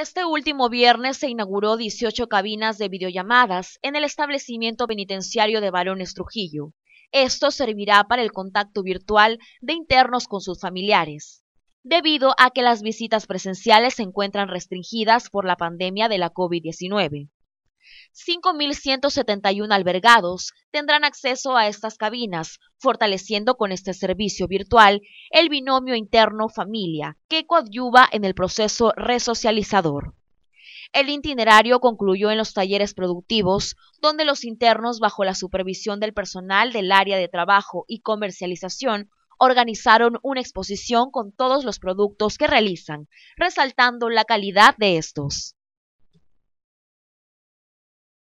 Este último viernes se inauguró 18 cabinas de videollamadas en el establecimiento penitenciario de Barones Trujillo. Esto servirá para el contacto virtual de internos con sus familiares, debido a que las visitas presenciales se encuentran restringidas por la pandemia de la COVID-19. 5.171 albergados tendrán acceso a estas cabinas, fortaleciendo con este servicio virtual el binomio interno familia, que coadyuva en el proceso resocializador. El itinerario concluyó en los talleres productivos, donde los internos, bajo la supervisión del personal del área de trabajo y comercialización, organizaron una exposición con todos los productos que realizan, resaltando la calidad de estos.